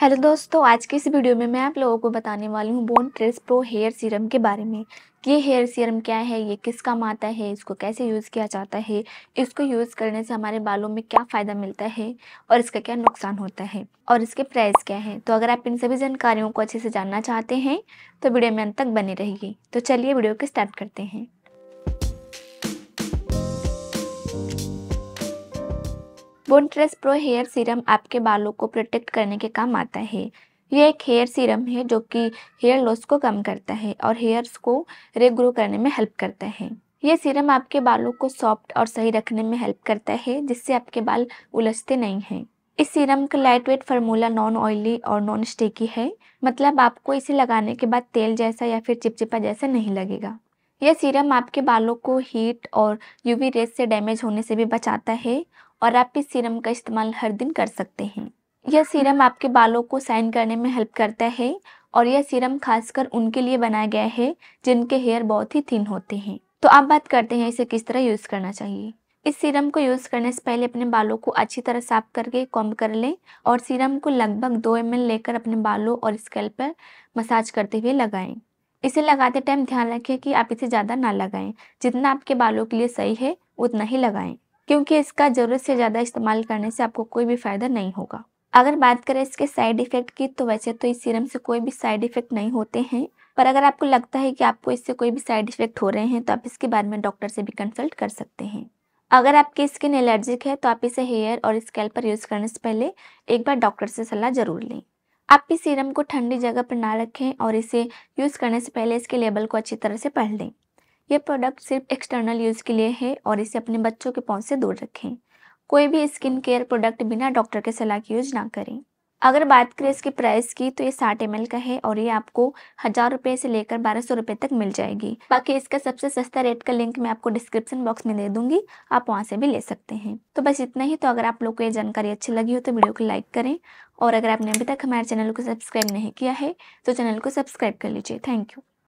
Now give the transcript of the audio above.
hello दोस्तों आज की इस वीडियो में मैं आप लोगों को बताने वाली हूँ Bontress pro hair serum के बारे में ये हेयर सीरम क्या है ये किस काम आता है इसको कैसे यूज़ किया जाता है इसको यूज़ करने से हमारे बालों में क्या फ़ायदा मिलता है और इसका क्या नुकसान होता है और इसके प्राइस क्या है तो अगर आप इन सभी जानकारियों को अच्छे से जानना चाहते हैं तो वीडियो में अंत तक बने रहिए तो चलिए वीडियो को स्टार्ट करते हैं Bontress pro hair serum आपके बालों को प्रोटेक्ट करने के काम आता है ये एक हेयर सीरम है जो कि हेयर लॉस को कम करता है और हेयर्स को रेग्रो करने में हेल्प करता है ये सीरम आपके बालों को सॉफ्ट और सही रखने में हेल्प करता है जिससे आपके बाल उलझते नहीं हैं इस सीरम का light weight formula non oily और नॉन स्टिकी है मतलब आपको इसे लगाने के बाद तेल जैसा या फिर चिपचिपा जैसा नहीं लगेगा यह सीरम आपके बालों को हीट और यूवी रेस से डैमेज होने से भी बचाता है और आप इस सीरम का इस्तेमाल हर दिन कर सकते हैं यह सीरम आपके बालों को साइन करने में हेल्प करता है और यह सीरम खासकर उनके लिए बनाया गया है जिनके हेयर बहुत ही थिन होते हैं तो आप बात करते हैं इसे किस तरह यूज़ करना चाहिए इस सीरम को यूज़ करने से पहले अपने बालों को अच्छी तरह साफ करके कम कर लें और सीरम को लगभग दो एम लेकर अपने बालों और स्कैल पर मसाज करते हुए लगाएं इसे लगाते टाइम ध्यान रखें कि आप इसे ज़्यादा ना लगाएं जितना आपके बालों के लिए सही है उतना ही लगाएं क्योंकि इसका ज़रूरत से ज़्यादा इस्तेमाल करने से आपको कोई भी फ़ायदा नहीं होगा अगर बात करें इसके साइड इफ़ेक्ट की तो वैसे तो इस सीरम से कोई भी साइड इफ़ेक्ट नहीं होते हैं पर अगर आपको लगता है कि आपको इससे कोई भी साइड इफ़ेक्ट हो रहे हैं तो आप इसके बारे में डॉक्टर से भी कंसल्ट कर सकते हैं अगर आपकी स्किन एलर्जिक है तो आप इसे हेयर और स्केल पर यूज़ करने से पहले एक बार डॉक्टर से सलाह ज़रूर लें आप इस सीरम को ठंडी जगह पर ना रखें और इसे यूज़ करने से पहले इसके लेबल को अच्छी तरह से पढ़ लें ये प्रोडक्ट सिर्फ एक्सटर्नल यूज़ के लिए है और इसे अपने बच्चों के पाँव से दूर रखें कोई भी स्किन केयर प्रोडक्ट बिना डॉक्टर के सलाह के यूज ना करें अगर बात करें इसके प्राइस की तो ये साठ एम का है और ये आपको हज़ार रुपये से लेकर बारह सौ रुपये तक मिल जाएगी बाकी इसका सबसे सस्ता रेट का लिंक मैं आपको डिस्क्रिप्शन बॉक्स में दे दूंगी आप वहाँ से भी ले सकते हैं तो बस इतना ही तो अगर आप लोग को ये जानकारी अच्छी लगी हो तो वीडियो को लाइक करें और अगर आपने अभी तक हमारे चैनल को सब्सक्राइब नहीं किया है तो चैनल को सब्सक्राइब कर लीजिए थैंक यू